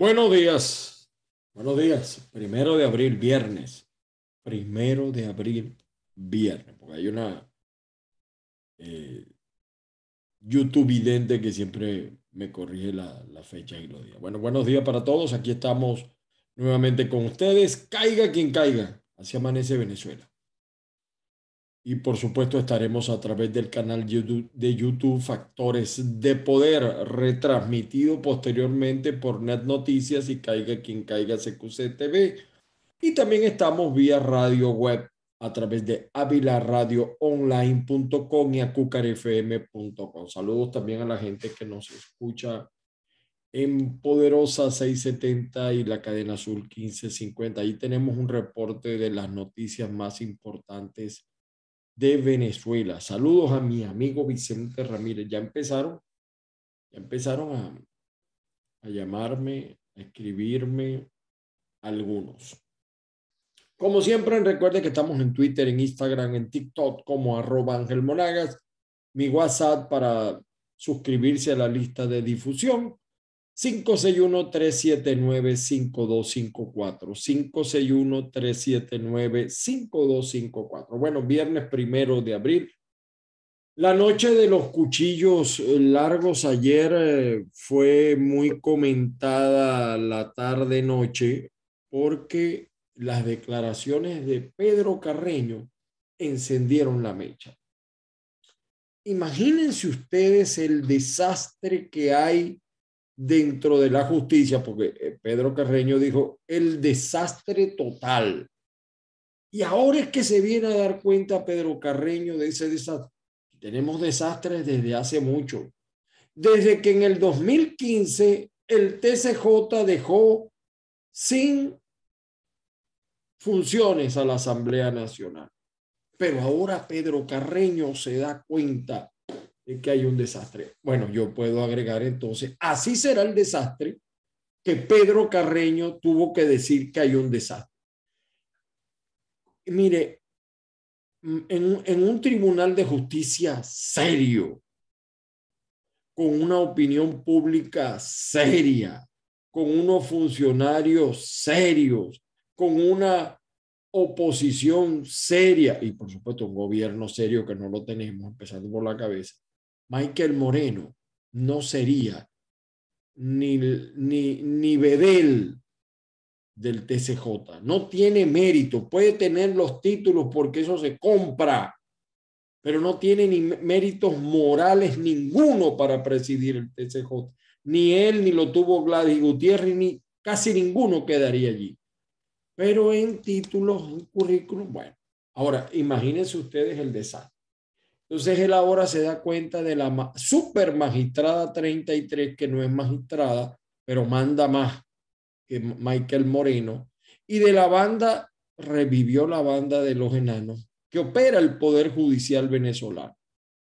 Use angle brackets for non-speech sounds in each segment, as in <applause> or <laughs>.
Buenos días. Buenos días. Primero de abril, viernes. Primero de abril, viernes. Porque hay una eh, YouTube vidente que siempre me corrige la, la fecha y los días. Bueno, buenos días para todos. Aquí estamos nuevamente con ustedes. Caiga quien caiga. Así amanece Venezuela. Y por supuesto estaremos a través del canal de YouTube Factores de Poder, retransmitido posteriormente por Net Noticias y Caiga quien caiga CQC TV. Y también estamos vía radio web a través de avilaradioonline.com y acucarfm.com. Saludos también a la gente que nos escucha en Poderosa 670 y la cadena azul 1550. Ahí tenemos un reporte de las noticias más importantes de Venezuela. Saludos a mi amigo Vicente Ramírez. Ya empezaron, ya empezaron a, llamarme, a escribirme algunos. Como siempre, recuerde que estamos en Twitter, en Instagram, en TikTok como arroba Ángel Mi WhatsApp para suscribirse a la lista de difusión 561-379-5254. 561-379-5254. Bueno, viernes primero de abril. La noche de los cuchillos eh, largos ayer eh, fue muy comentada la tarde-noche porque las declaraciones de Pedro Carreño encendieron la mecha. Imagínense ustedes el desastre que hay dentro de la justicia, porque eh, Pedro Carreño dijo el desastre total. Y ahora es que se viene a dar cuenta Pedro Carreño de ese desastre. Tenemos desastres desde hace mucho. Desde que en el 2015 el TCJ dejó sin funciones a la Asamblea Nacional. Pero ahora Pedro Carreño se da cuenta que hay un desastre. Bueno, yo puedo agregar entonces, así será el desastre que Pedro Carreño tuvo que decir que hay un desastre. Mire, en un tribunal de justicia serio, con una opinión pública seria, con unos funcionarios serios, con una oposición seria y por supuesto un gobierno serio que no lo tenemos, empezando por la cabeza, Michael Moreno no sería ni, ni, ni Bedel del TCJ. No tiene mérito. Puede tener los títulos porque eso se compra, pero no tiene ni méritos morales ninguno para presidir el TCJ. Ni él, ni lo tuvo Gladys Gutiérrez, ni casi ninguno quedaría allí. Pero en títulos, en currículum, bueno. Ahora, imagínense ustedes el desastre. Entonces él ahora se da cuenta de la super magistrada 33, que no es magistrada, pero manda más que Michael Moreno, y de la banda, revivió la banda de los enanos, que opera el Poder Judicial venezolano.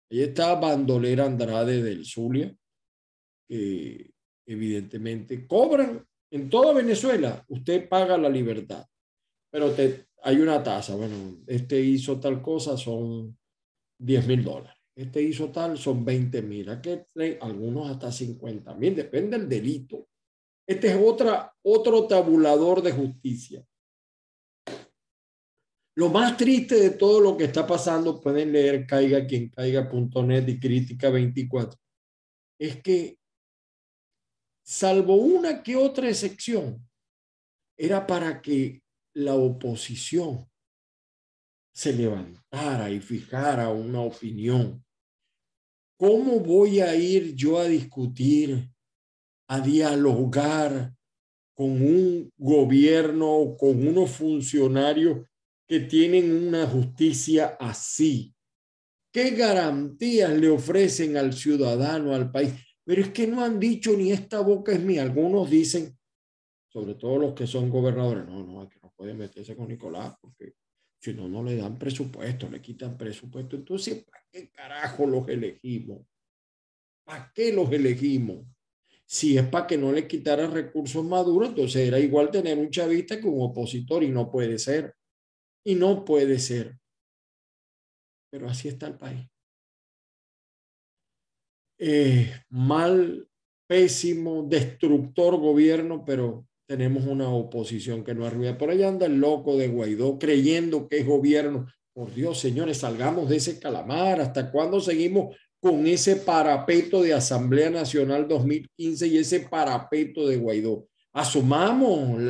Ahí está Bandolera Andrade del Zulia, que evidentemente cobran en toda Venezuela, usted paga la libertad, pero te, hay una tasa, bueno, este hizo tal cosa, son 10 mil dólares. Este hizo tal, son 20 mil. algunos hasta 50 mil, depende del delito. Este es otra, otro tabulador de justicia. Lo más triste de todo lo que está pasando, pueden leer caiga quien caiga.net y crítica 24, es que salvo una que otra excepción, era para que la oposición se levantara y fijara una opinión. ¿Cómo voy a ir yo a discutir, a dialogar con un gobierno, o con unos funcionarios que tienen una justicia así? ¿Qué garantías le ofrecen al ciudadano, al país? Pero es que no han dicho ni esta boca es mía. Algunos dicen, sobre todo los que son gobernadores, no, no, que no pueden meterse con Nicolás porque si no, no le dan presupuesto, le quitan presupuesto. Entonces, ¿para qué carajo los elegimos? ¿Para qué los elegimos? Si es para que no le quitaran recursos maduros, entonces era igual tener un chavista que un opositor y no puede ser. Y no puede ser. Pero así está el país. Eh, mal, pésimo, destructor gobierno, pero tenemos una oposición que no ruida. Por allá anda el loco de Guaidó creyendo que es gobierno. Por Dios, señores, salgamos de ese calamar. ¿Hasta cuándo seguimos con ese parapeto de Asamblea Nacional 2015 y ese parapeto de Guaidó? Asumamos,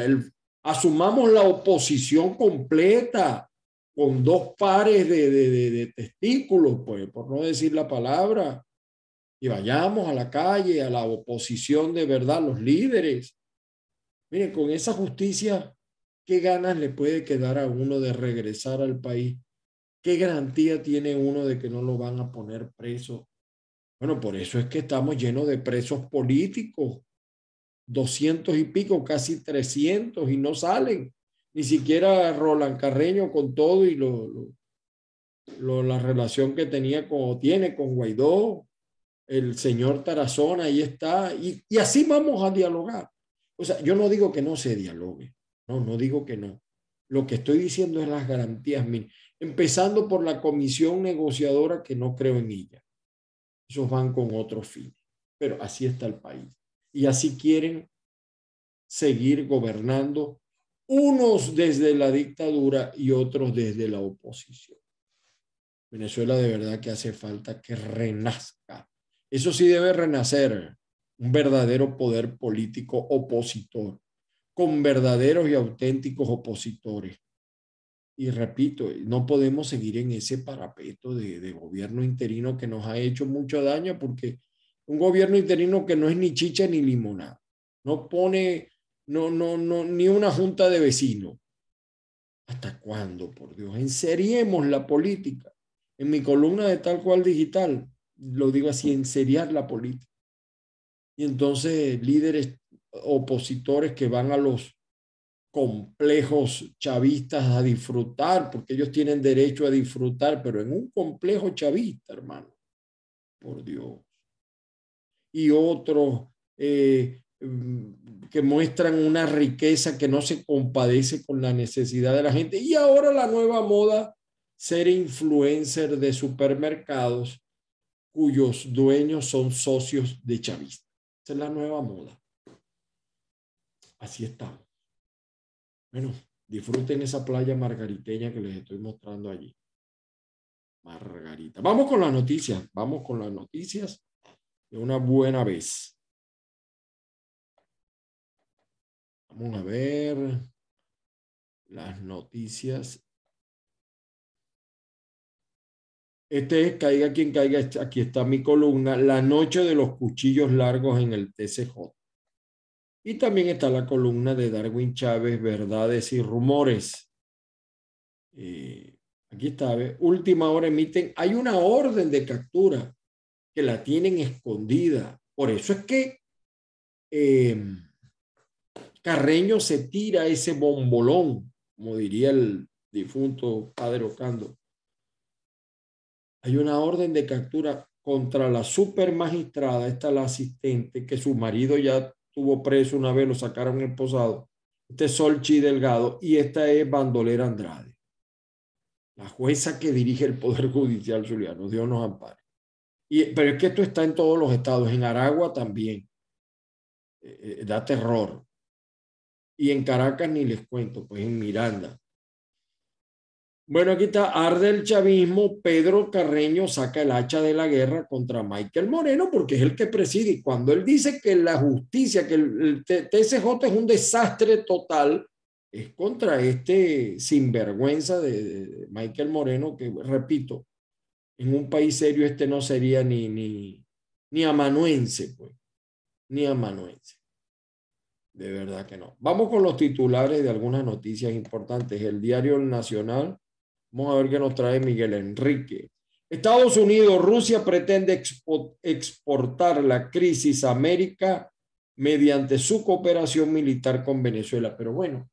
asumamos la oposición completa con dos pares de, de testículos, pues, por no decir la palabra. Y vayamos a la calle, a la oposición de verdad, los líderes Miren, con esa justicia, ¿qué ganas le puede quedar a uno de regresar al país? ¿Qué garantía tiene uno de que no lo van a poner preso? Bueno, por eso es que estamos llenos de presos políticos, 200 y pico, casi 300 y no salen. Ni siquiera Roland Carreño con todo y lo, la relación que tenía con, tiene con Guaidó, el señor Tarazona, ahí está. y así vamos a dialogar. O sea, yo no digo que no se dialogue, no, no digo que no. Lo que estoy diciendo es las garantías mínimas, empezando por la comisión negociadora que no creo en ella. Esos van con otro fin, pero así está el país. Y así quieren seguir gobernando unos desde la dictadura y otros desde la oposición. Venezuela de verdad que hace falta que renazca. Eso sí debe renacer un verdadero poder político opositor, con verdaderos y auténticos opositores. Y repito, no podemos seguir en ese parapeto de, gobierno interino que nos ha hecho mucho daño porque un gobierno interino que no es ni chicha ni limonada, no pone, no, no, no, ni una junta de vecinos. ¿Hasta cuándo, por Dios? Enseriemos la política. En mi columna de tal cual digital, lo digo así, enseriar la política y entonces líderes opositores que van a los complejos chavistas a disfrutar, porque ellos tienen derecho a disfrutar, pero en un complejo chavista, hermano, por Dios. Y otros eh, mm, que muestran una riqueza que no se compadece con la necesidad de la gente. Y ahora la nueva moda, ser influencer de supermercados cuyos dueños son socios de chavistas es la nueva moda. Así está. Bueno, disfruten esa playa margariteña que les estoy mostrando allí. Margarita. Vamos con las noticias. Vamos con las noticias de una buena vez. Vamos a ver las noticias Este es Caiga quien caiga, aquí está mi columna, La noche de los cuchillos largos en el TCJ. Y también está la columna de Darwin Chávez, Verdades y Rumores. Eh, aquí está, última hora emiten, hay una orden de captura que la tienen escondida. Por eso es que em, Carreño se tira ese bombolón, como diría el difunto padre Ocando hay una orden de captura contra la supermagistrada, esta la asistente, que su marido ya tuvo preso una vez, lo sacaron posado. Este es Solchi Delgado y esta es Bandolera Andrade, la jueza que dirige el Poder <laughs> Judicial Zuliano. Dios nos ampare. Y, pero es que esto está en todos los estados, en Aragua también. Eh, eh, da terror. Y en Caracas ni les cuento, pues en Miranda. Bueno, aquí está, arde el chavismo, Pedro Carreño saca el hacha de la guerra contra Michael Moreno porque es el que preside. Y cuando él dice que la justicia, que el, TSJ es un desastre total, es contra este sinvergüenza de, Michael Moreno, que repito, en un país serio este no sería ni, ni, ni amanuense, pues, ni amanuense. De verdad que no. Vamos con los titulares de algunas noticias importantes. El diario Nacional Vamos a ver qué nos trae Miguel Enrique. Estados Unidos, Rusia pretende exportar la crisis a América mediante su cooperación militar con Venezuela. Pero bueno,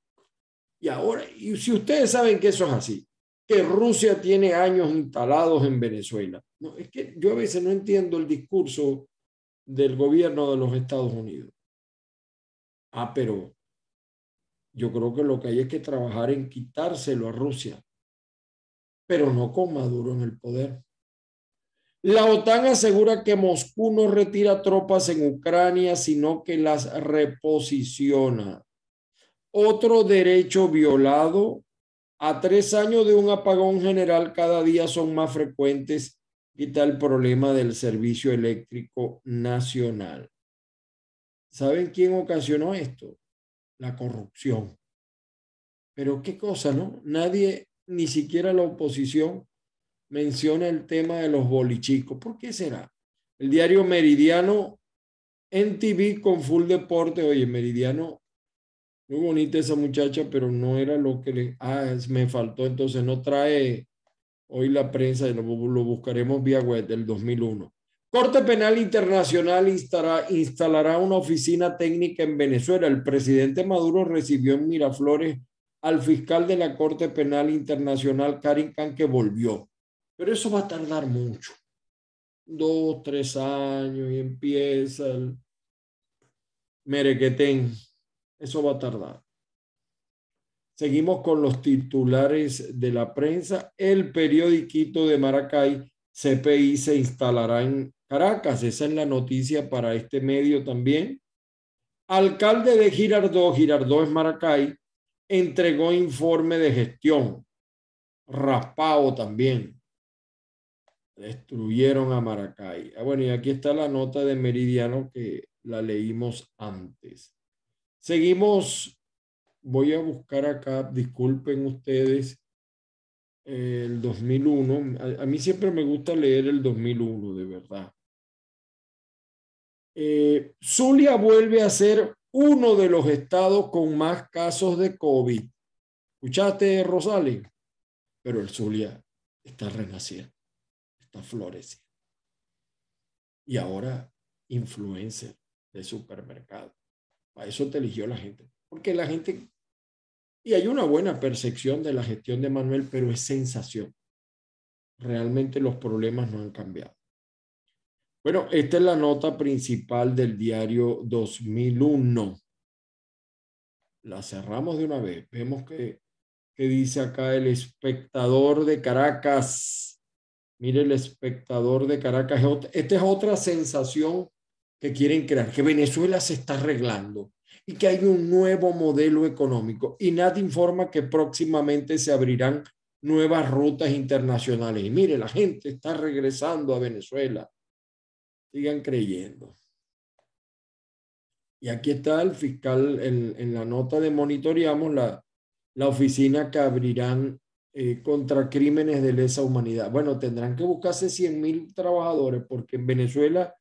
y ahora, y si ustedes saben que eso es así, que Rusia tiene años instalados en Venezuela. No, es que yo a veces no entiendo el discurso del gobierno de los Estados Unidos. Ah, pero yo creo que lo que hay es que trabajar en quitárselo a Rusia pero no con Maduro en el poder. La OTAN asegura que Moscú no retira tropas en Ucrania, sino que las reposiciona. Otro derecho violado. A tres años de un apagón general cada día son más frecuentes y el problema del servicio eléctrico nacional. ¿Saben quién ocasionó esto? La corrupción. Pero qué cosa, ¿no? Nadie ni siquiera la oposición menciona el tema de los bolichicos. ¿Por qué será? El diario Meridiano en TV con full deporte. Oye, Meridiano, muy bonita esa muchacha, pero no era lo que le... Ah, me faltó, entonces no trae hoy la prensa, lo, lo buscaremos vía web del 2001. Corte Penal Internacional instalará una oficina técnica en Venezuela. El presidente Maduro recibió en Miraflores al fiscal de la Corte Penal Internacional, Karim Khan, que volvió. Pero eso va a tardar mucho. Dos, tres años y empieza el merequetén. Eso va a tardar. Seguimos con los titulares de la prensa. El periodiquito de Maracay, CPI, se instalará en Caracas. Esa es la noticia para este medio también. Alcalde de Girardó, Girardó es Maracay, entregó informe de gestión, raspado también. Destruyeron a Maracay. Ah, bueno, y aquí está la nota de Meridiano que la leímos antes. Seguimos, voy a buscar acá, disculpen ustedes, el 2001. A, mí siempre me gusta leer el 2001, de verdad. Eh, Zulia vuelve a ser uno de los estados con más casos de COVID. ¿Escuchaste, Rosales? Pero el Zulia está renaciendo, está floreciendo. Y ahora, influencer de supermercado. Para eso te eligió la gente. Porque la gente, y hay una buena percepción de la gestión de Manuel, pero es sensación. Realmente los problemas no han cambiado. Bueno, esta es la nota principal del diario 2001. La cerramos de una vez. Vemos que, que dice acá el espectador de Caracas. Mire el espectador de Caracas. Esta es otra sensación que quieren crear, que Venezuela se está arreglando y que hay un nuevo modelo económico. Y nadie informa que próximamente se abrirán nuevas rutas internacionales. Y mire, la gente está regresando a Venezuela sigan creyendo. Y aquí está el fiscal, en, la nota de monitoreamos la, la oficina que abrirán eh, contra crímenes de lesa humanidad. Bueno, tendrán que buscarse 100.000 mil trabajadores porque en Venezuela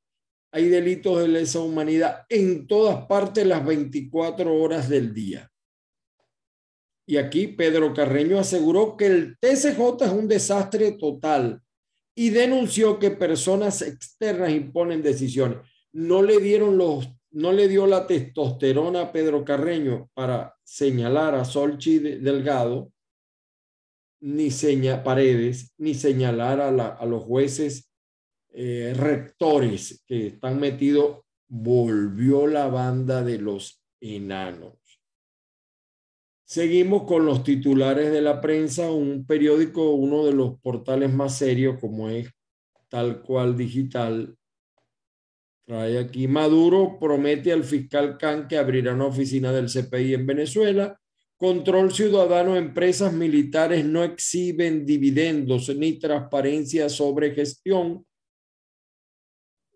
hay delitos de lesa humanidad en todas partes las 24 horas del día. Y aquí Pedro Carreño aseguró que el TCJ es un desastre total y denunció que personas externas imponen decisiones. No le dieron los no le dio la testosterona a Pedro Carreño para señalar a Solchi Delgado, ni seña, Paredes, ni señalar a, los jueces eh, rectores que están metidos, volvió la banda de los enanos. Seguimos con los titulares de la prensa, un periódico, uno de los portales más serios como es tal cual digital. Trae aquí, Maduro promete al fiscal Khan que abrirá una oficina del CPI en Venezuela. Control Ciudadano, empresas militares no exhiben dividendos ni transparencia sobre gestión.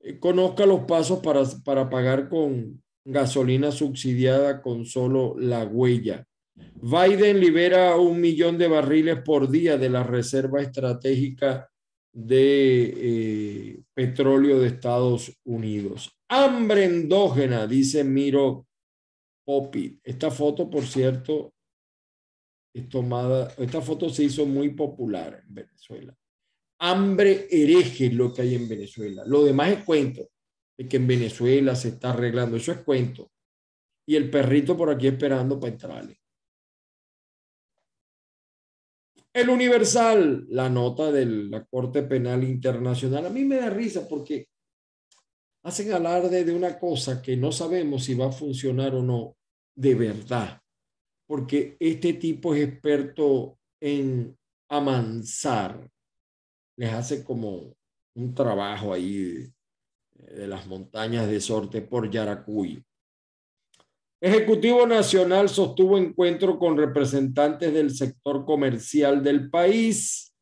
Eh, conozca los pasos para pagar con gasolina subsidiada con solo la huella. Biden libera un millón de barriles por día de la reserva estratégica de eh, petróleo de Estados Unidos. Hambre endógena, dice Miro Popit. Esta foto, por cierto, es tomada, esta foto se hizo muy popular en Venezuela. Hambre hereje lo que hay en Venezuela. Lo demás es cuento, de que en Venezuela se está arreglando, eso es cuento. Y el perrito por aquí esperando para entrarle. El Universal, la nota de la Corte Penal Internacional, a mí me da risa porque hacen alarde de una cosa que no sabemos si va a funcionar o no de verdad, porque este tipo es experto en amansar, les hace como un trabajo ahí de, de las montañas de sorte por Yaracuy. Ejecutivo Nacional sostuvo encuentro con representantes del sector comercial del país.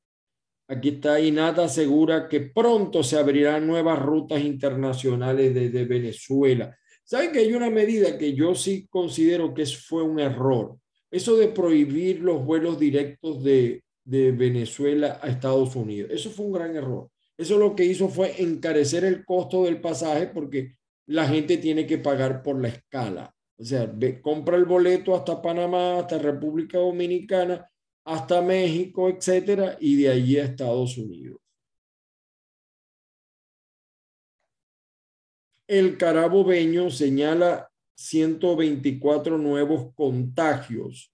Aquí está Inata asegura que pronto se abrirán nuevas rutas internacionales desde Venezuela. Saben que hay una medida que yo sí considero que fue un error. Eso de prohibir los vuelos directos de, de Venezuela a Estados Unidos. Eso fue un gran error. Eso lo que hizo fue encarecer el costo del pasaje porque la gente tiene que pagar por la escala. O sea, compra el boleto hasta Panamá, hasta República Dominicana, hasta México, etcétera, y de allí a Estados Unidos. El carabobeño señala 124 nuevos contagios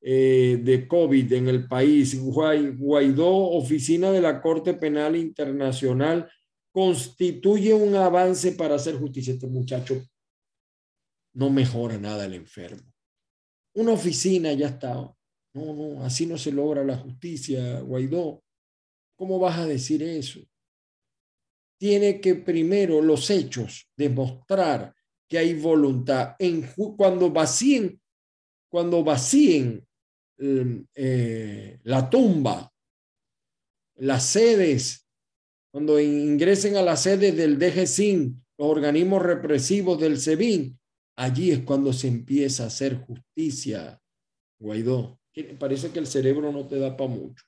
eh, de COVID en el país. Guaidó, oficina de la Corte Penal Internacional, constituye un avance para hacer justicia. Este muchacho no mejora nada el enfermo. Una oficina ya está. No, no, así no se logra la justicia, Guaidó. ¿Cómo vas a decir eso? Tiene que primero los hechos demostrar que hay voluntad. En, cuando vacíen, cuando vacíen em, eh, la tumba, las sedes, cuando ingresen a las sedes del DGCIN, los organismos represivos del SEBIN, Allí es cuando se empieza a hacer justicia, Guaidó. Parece que el cerebro no te da para mucho.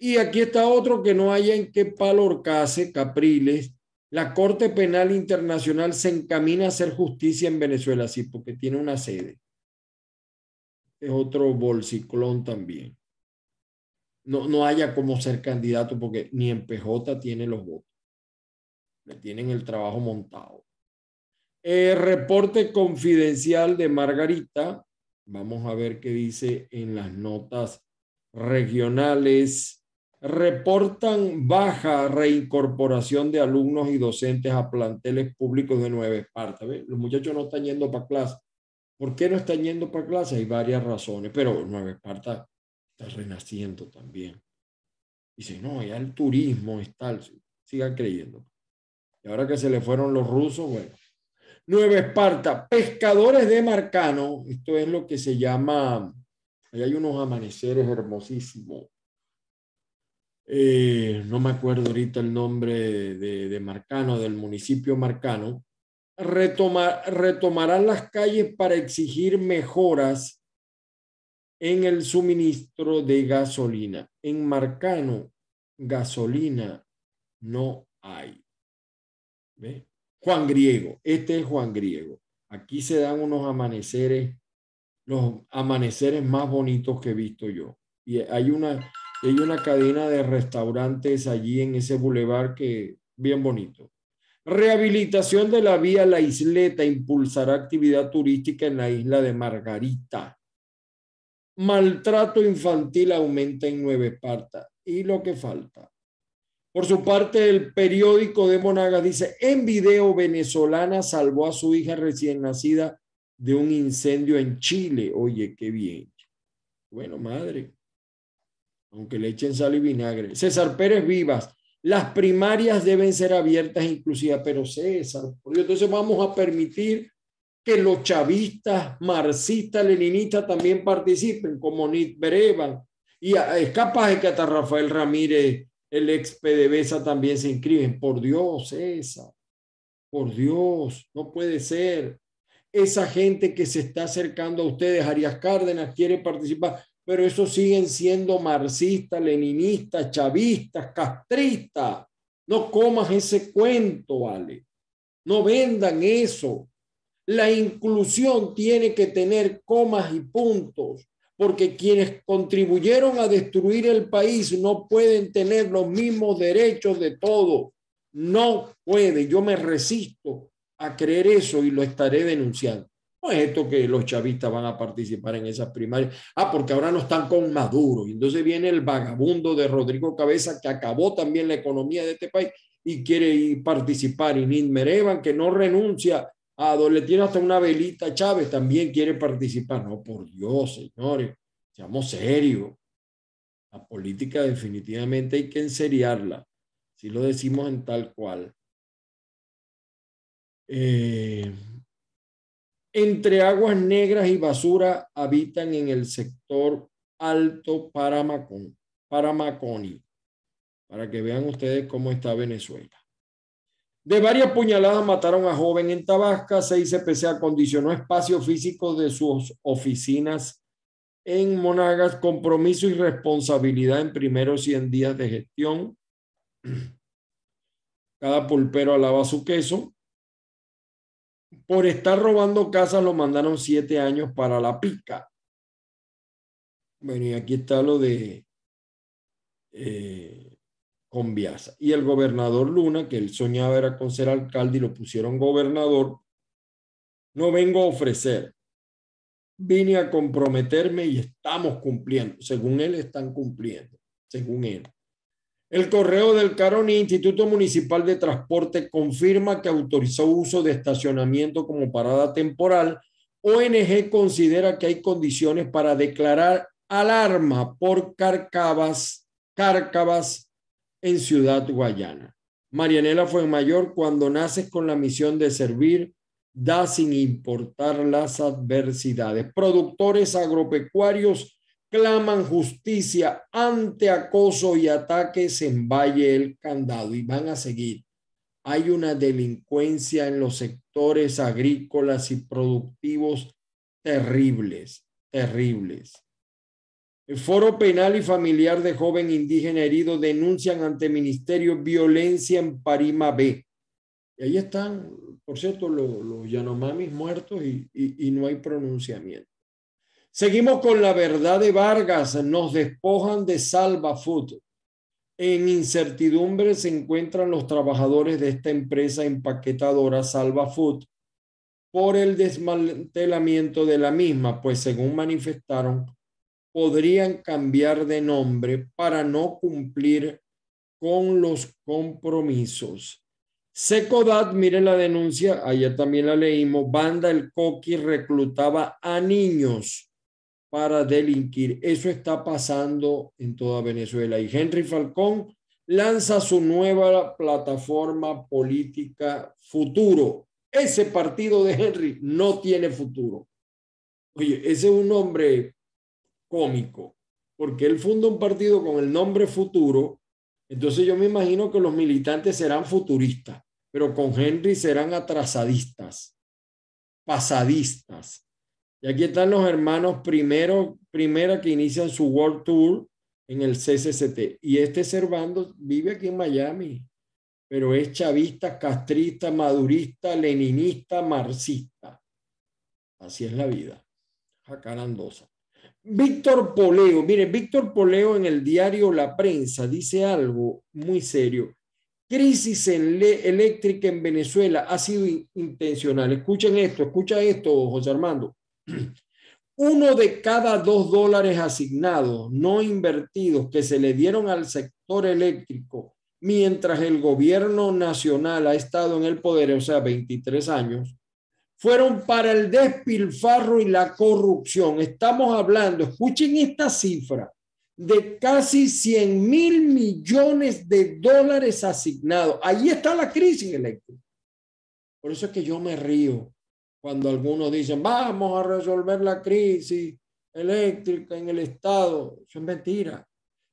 Y aquí está otro que no haya en qué palorcase, Capriles. La Corte Penal Internacional se encamina a hacer justicia en Venezuela, sí, porque tiene una sede. Es otro bolsiclón también. No, no haya como ser candidato porque ni en PJ tiene los votos. Le tienen el trabajo montado. Eh, reporte confidencial de Margarita. Vamos a ver qué dice en las notas regionales. Reportan baja reincorporación de alumnos y docentes a planteles públicos de Nueva Esparta. Los muchachos no están yendo para clase. ¿Por qué no están yendo para clase? Hay varias razones, pero Nueva Esparta está renaciendo también. Dice, no, ya el turismo está. Sigan creyendo. Y ahora que se le fueron los rusos, bueno, Nueva Esparta, pescadores de Marcano, esto es lo que se llama, ahí hay unos amaneceres hermosísimos. Eh, no me acuerdo ahorita el nombre de, Marcano, del municipio Marcano, retomarán las calles para exigir mejoras en el suministro de gasolina. En Marcano, gasolina no hay. ¿Ve? Juan Griego, este es Juan Griego. Aquí se dan unos amaneceres, los amaneceres más bonitos que he visto yo. Y hay una, hay una cadena de restaurantes allí en ese bulevar que bien bonito. Rehabilitación de la vía La Isleta impulsará actividad turística en la isla de Margarita. Maltrato infantil aumenta en nueve partas. ¿Y lo que falta? Por su parte, el periódico de Monagas dice, en video venezolana salvó a su hija recién nacida de un incendio en Chile. Oye, qué bien. Bueno, madre, aunque le echen sal y vinagre. César Pérez Vivas, las primarias deben ser abiertas inclusive, pero César, entonces vamos a permitir que los chavistas, marxistas, leninistas también participen, como Nit Y es capaz de que hasta Rafael Ramírez el ex PDVSA también se inscriben. Por Dios, esa. Por Dios, no puede ser. Esa gente que se está acercando a ustedes, Arias Cárdenas quiere participar, pero esos siguen siendo marxistas, leninistas, chavistas, castristas. No comas ese cuento, vale. No vendan eso. La inclusión tiene que tener comas y puntos porque quienes contribuyeron a destruir el país no pueden tener los mismos derechos de todos. No puede. Yo me resisto a creer eso y lo estaré denunciando. No es esto que los chavistas van a participar en esas primarias. Ah, porque ahora no están con Maduro. Y entonces viene el vagabundo de Rodrigo Cabeza que acabó también la economía de este país y quiere participar. Y Nid Merevan que no renuncia Ah, donde tiene hasta una velita Chávez, también quiere participar. No, por Dios, señores, seamos serios. La política definitivamente hay que enseriarla, si lo decimos en tal cual. Eh, entre aguas negras y basura habitan en el sector alto Paramacón, Paramaconi, para que vean ustedes cómo está Venezuela. De varias puñaladas mataron a joven en Tabasca. 6CPC acondicionó espacio físico de sus oficinas en Monagas. Compromiso y responsabilidad en primeros 100 días de gestión. Cada pulpero alaba su queso. Por estar robando casas lo mandaron siete años para la pica. Bueno, y aquí está lo de eh, con Y el gobernador Luna, que él soñaba era con ser alcalde y lo pusieron gobernador, no vengo a ofrecer, vine a comprometerme y estamos cumpliendo. Según él, están cumpliendo, según él. El correo del Caroni, Instituto Municipal de Transporte, confirma que autorizó uso de estacionamiento como parada temporal. ONG considera que hay condiciones para declarar alarma por cárcavas, cárcavas en Ciudad Guayana. Marianela fue mayor cuando naces con la misión de servir, da sin importar las adversidades. Productores agropecuarios claman justicia ante acoso y ataques en Valle El Candado y van a seguir. Hay una delincuencia en los sectores agrícolas y productivos terribles, terribles. El Foro Penal y Familiar de Joven Indígena Herido denuncian ante Ministerio violencia en Parima B. Y ahí están, por cierto, los, Yanomamis muertos y, y no hay pronunciamiento. Seguimos con la verdad de Vargas. Nos despojan de Salva Food. En incertidumbre se encuentran los trabajadores de esta empresa empaquetadora Salva Food por el desmantelamiento de la misma, pues según manifestaron, podrían cambiar de nombre para no cumplir con los compromisos. Secodat, mire la denuncia, allá también la leímos, Banda El Coqui reclutaba a niños para delinquir. Eso está pasando en toda Venezuela. Y Henry Falcón lanza su nueva plataforma política Futuro. Ese partido de Henry no tiene futuro. Oye, ese es un hombre cómico, porque él funda un partido con el nombre Futuro, entonces yo me imagino que los militantes serán futuristas, pero con Henry serán atrasadistas, pasadistas. Y aquí están los hermanos primero, primera que inician su World Tour en el CCCT. Y este Servando vive aquí en Miami, pero es chavista, castrista, madurista, leninista, marxista. Así es la vida. Jacarandosa. Víctor Poleo, mire, Víctor Poleo en el diario La Prensa dice algo muy serio. Crisis en eléctrica en Venezuela ha sido intencional. Escuchen esto, escucha esto, José Armando. <clears throat> Uno de cada dos dólares asignados, no invertidos, que se le dieron al sector eléctrico mientras el gobierno nacional ha estado en el poder, o sea, 23 años, fueron para el despilfarro y la corrupción. Estamos hablando, escuchen esta cifra, de casi 100 mil millones de dólares asignados. Ahí está la crisis eléctrica. Por eso es que yo me río cuando algunos dicen, vamos a resolver la crisis eléctrica en el Estado. Eso es mentira.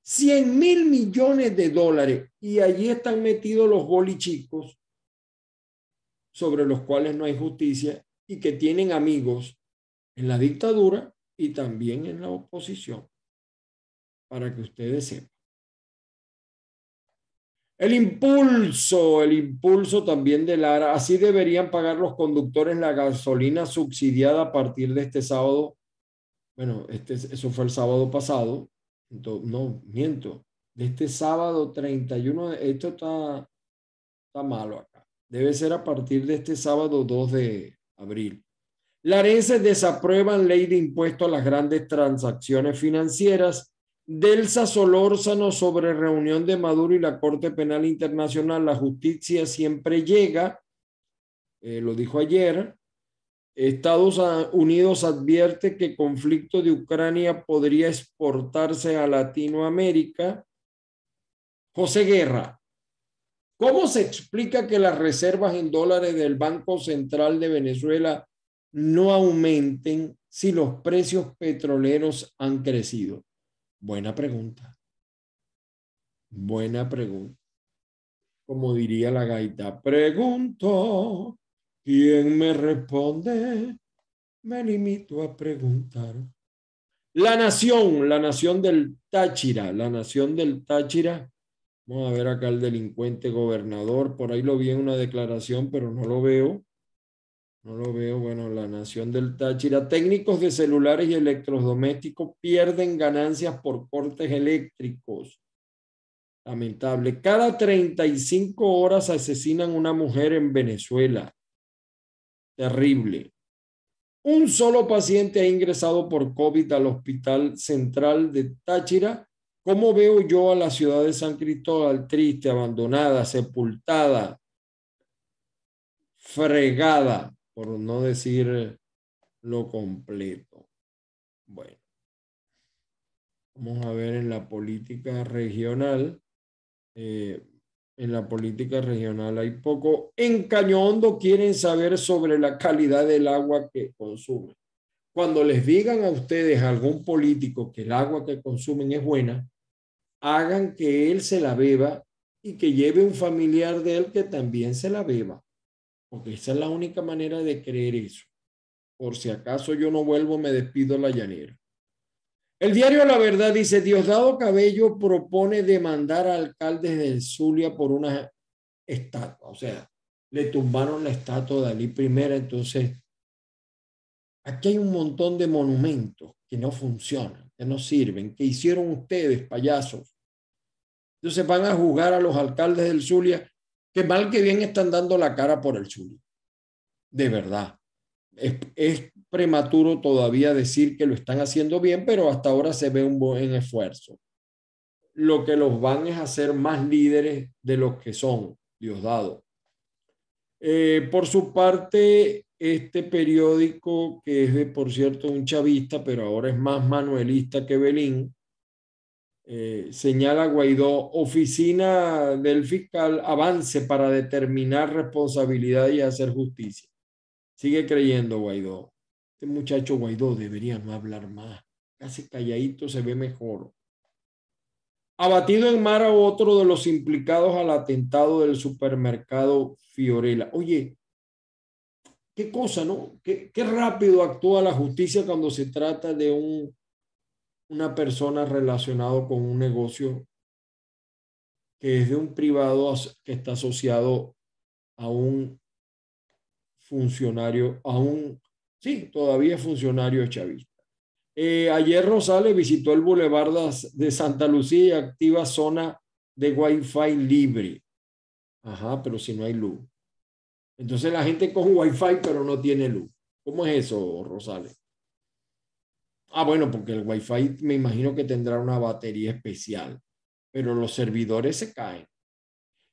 100 mil millones de dólares. Y allí están metidos los bolichicos sobre los cuales no hay justicia y que tienen amigos en la dictadura y también en la oposición, para que ustedes sepan. El impulso, el impulso también de Lara. Así deberían pagar los conductores la gasolina subsidiada a partir de este sábado. Bueno, este, eso fue el sábado pasado. no, miento. De este sábado 31, esto está, está malo Debe ser a partir de este sábado 2 de abril. Larenses desaprueban ley de impuesto a las grandes transacciones financieras. Delsa Solórzano sobre reunión de Maduro y la Corte Penal Internacional. La justicia siempre llega. Eh, lo dijo ayer. Estados Unidos advierte que conflicto de Ucrania podría exportarse a Latinoamérica. José Guerra, ¿Cómo se explica que las reservas en dólares del Banco Central de Venezuela no aumenten si los precios petroleros han crecido? Buena pregunta. Buena pregunta. Como diría la gaita, pregunto, ¿quién me responde? Me limito a preguntar. La nación, la nación del Táchira, la nación del Táchira Vamos a ver acá el delincuente gobernador. Por ahí lo vi en una declaración, pero no lo veo. No lo veo. Bueno, la nación del Táchira. Técnicos de celulares y electrodomésticos pierden ganancias por cortes eléctricos. Lamentable. Cada 35 horas asesinan una mujer en Venezuela. Terrible. Un solo paciente ha ingresado por COVID al Hospital Central de Táchira ¿Cómo veo yo a la ciudad de San Cristóbal triste, abandonada, sepultada, fregada, por no decir lo completo? Bueno, vamos a ver en la política regional. Eh, en la política regional hay poco. En Hondo quieren saber sobre la calidad del agua que consumen. Cuando les digan a ustedes algún político que el agua que consumen es buena, hagan que él se la beba y que lleve un familiar de él que también se la beba. Porque esa es la única manera de creer eso. Por si acaso yo no vuelvo, me despido a la llanera. El diario La Verdad dice, Diosdado Cabello propone demandar a alcaldes de Zulia por una estatua. O sea, le tumbaron la estatua de Ali I. Entonces, aquí hay un montón de monumentos que no funcionan que no sirven, que hicieron ustedes, payasos. Entonces van a juzgar a los alcaldes del Zulia, que mal que bien están dando la cara por el Zulia. De verdad. Es, prematuro todavía decir que lo están haciendo bien, pero hasta ahora se ve un buen esfuerzo. Lo que los van es a hacer más líderes de los que son, Diosdado. Eh, por su parte, este periódico, que es de, por cierto, un chavista, pero ahora es más manuelista que Belín, eh, señala Guaidó, oficina del fiscal avance para determinar responsabilidad y hacer justicia. Sigue creyendo Guaidó. Este muchacho Guaidó debería no hablar más. Casi calladito se ve mejor. Abatido en mar a otro de los implicados al atentado del supermercado Fiorella. Oye, qué cosa, ¿no? Qué, rápido actúa la justicia cuando se trata de un, una persona relacionada con un negocio que es de un privado que está asociado a un funcionario, a un, sí, todavía funcionario chavista. Eh, ayer Rosales visitó el Boulevard de Santa Lucía y activa zona de Wi-Fi libre. Ajá, pero si no hay luz. Entonces la gente con wifi pero no tiene luz. ¿Cómo es eso, Rosales? Ah, bueno, porque el wifi me imagino que tendrá una batería especial, pero los servidores se caen.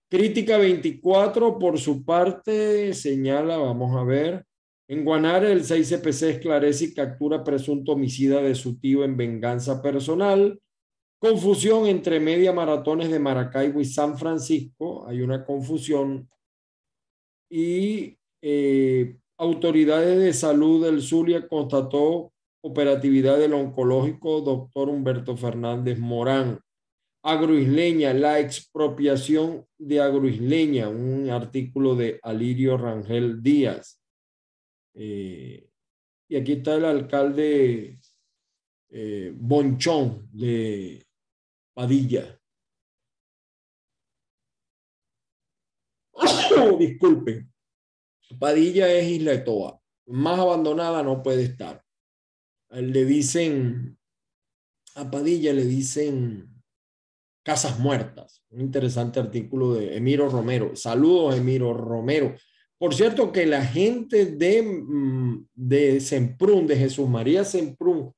Crítica 24, por su parte, señala, vamos a ver, en Guanare el 6CPC esclarece y captura presunto homicida de su tío en venganza personal. Confusión entre media maratones de Maracaibo y San Francisco. Hay una confusión y eh, autoridades de salud del Zulia constató operatividad del oncológico doctor Humberto Fernández Morán. Agroisleña, la expropiación de Agroisleña, un artículo de Alirio Rangel Díaz. Eh, y aquí está el alcalde eh, Bonchón de Padilla. disculpen. Padilla es Isla de Toa, Más abandonada no puede estar. Le dicen, a Padilla le dicen Casas Muertas. Un interesante artículo de Emiro Romero. Saludos, Emiro Romero. Por cierto, que la gente de, mm, de Semprún, de Jesús María Semprún,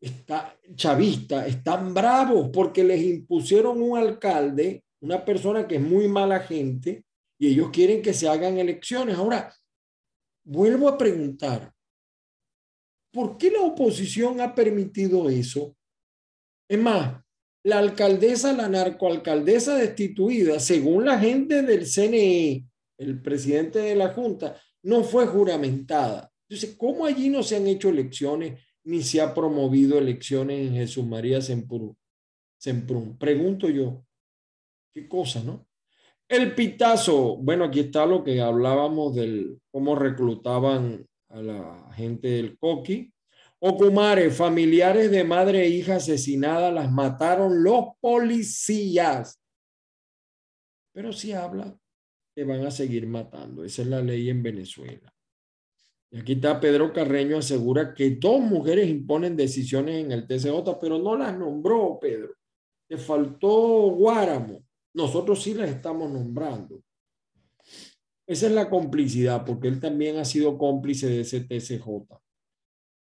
está chavista, están bravos porque les impusieron un alcalde, una persona que es muy mala gente, y ellos quieren que se hagan elecciones. Ahora, vuelvo a preguntar, ¿por qué la oposición ha permitido eso? Es más, la alcaldesa, la narcoalcaldesa destituida, según la gente del CNE, el presidente de la Junta, no fue juramentada. Entonces, ¿cómo allí no se han hecho elecciones ni se ha promovido elecciones en Jesús María Semprún? Semprún. Pregunto yo, qué cosa, ¿no? El pitazo, bueno, aquí está lo que hablábamos del cómo reclutaban a la gente del Coqui. Ocumare, familiares de madre e hija asesinada, las mataron los policías. Pero si habla, te van a seguir matando. Esa es la ley en Venezuela. Y aquí está Pedro Carreño asegura que dos mujeres imponen decisiones en el TCJ, pero no las nombró, Pedro. Te faltó Guáramo nosotros sí las estamos nombrando. Esa es la complicidad, porque él también ha sido cómplice de ese TCJ.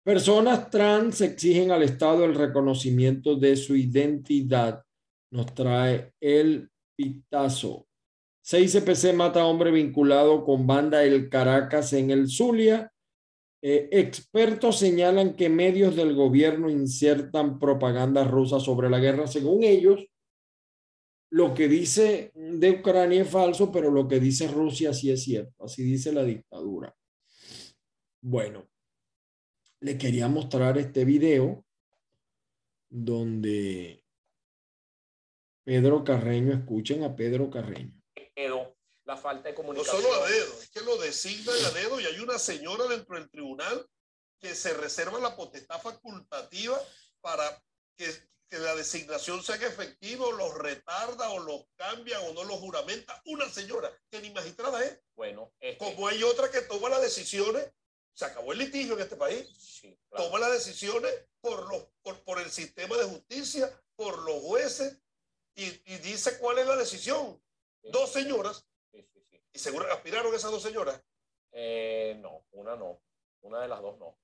Personas trans exigen al Estado el reconocimiento de su identidad. Nos trae el pitazo. 6CPC mata a hombre vinculado con banda El Caracas en el Zulia. Eh, expertos señalan que medios del gobierno insertan propaganda rusa sobre la guerra. Según ellos, lo que dice de Ucrania es falso, pero lo que dice Rusia sí es cierto. Así dice la dictadura. Bueno, le quería mostrar este video donde Pedro Carreño, escuchen a Pedro Carreño. La falta de comunicación. No solo a dedo, es que lo designa a dedo y hay una señora dentro del tribunal que se reserva la potestad facultativa para que que la designación sea en efectivo, los retarda o los cambia o no los juramenta una señora que ni magistrada es. Bueno, este como hay otra que toma las decisiones, se acabó el litigio en este país, toma las decisiones por, los, por, el sistema de justicia, por los jueces y, dice cuál es la decisión. dos señoras. Sí, ¿Y seguro aspiraron esas dos señoras? Eh, no, una no. Una de las dos no.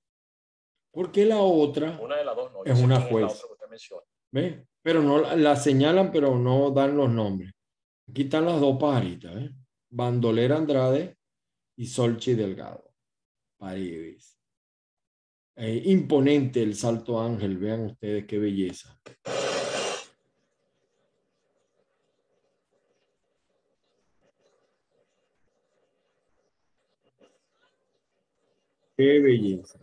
¿por qué la otra una de las dos no. es una jueza? ¿ves? Pero no la señalan, pero no dan los nombres. Aquí están las dos pajaritas, eh. Bandolera Andrade y Solchi Delgado. Paredes. Eh, imponente el salto ángel, vean ustedes qué belleza. Qué belleza.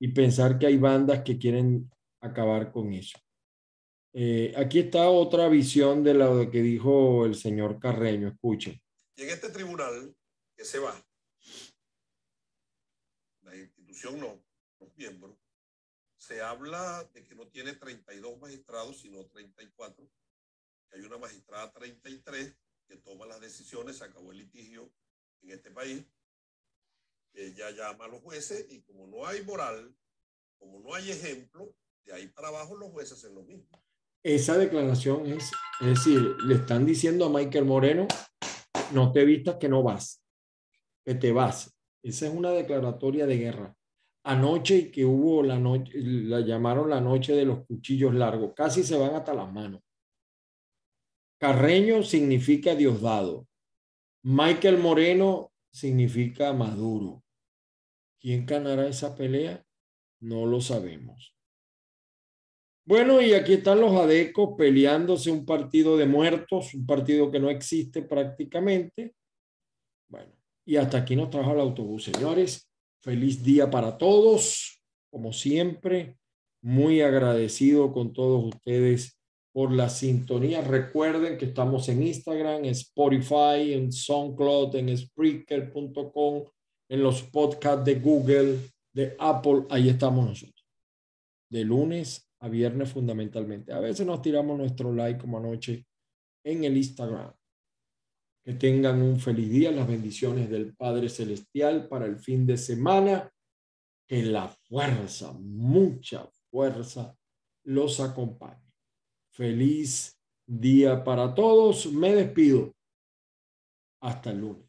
Y pensar que hay bandas que quieren acabar con eso. Eh, aquí está otra visión de lo que dijo el señor Carreño. Escuchen. En este tribunal que se va. La institución no, los miembros. Se habla de que no tiene 32 magistrados, sino 34. hay una magistrada 33 que toma las decisiones, se acabó el litigio en este país. Ella llama a los jueces y como no hay moral, como no hay ejemplo, de ahí para abajo los jueces hacen lo mismo esa declaración es, es decir, le están diciendo a Michael Moreno, no te vistas que no vas, que te vas. Esa es una declaratoria de guerra. Anoche y que hubo la noche, la llamaron la noche de los cuchillos largos, casi se van hasta las manos. Carreño significa Diosdado. Michael Moreno significa Maduro. ¿Quién ganará esa pelea? No lo sabemos. Bueno, y aquí están los adecos peleándose un partido de muertos, un partido que no existe prácticamente. Bueno, y hasta aquí nos trajo el autobús, señores. Feliz día para todos, como siempre. Muy agradecido con todos ustedes por la sintonía. Recuerden que estamos en Instagram, Spotify, en SoundCloud, en Spreaker.com, en los podcasts de Google, de Apple. Ahí estamos nosotros. De lunes a viernes fundamentalmente. A veces nos tiramos nuestro like como anoche en el Instagram. Que tengan un feliz día, las bendiciones del Padre Celestial para el fin de semana. Que la fuerza, mucha fuerza, los acompañe. Feliz día para todos. Me despido. Hasta el lunes.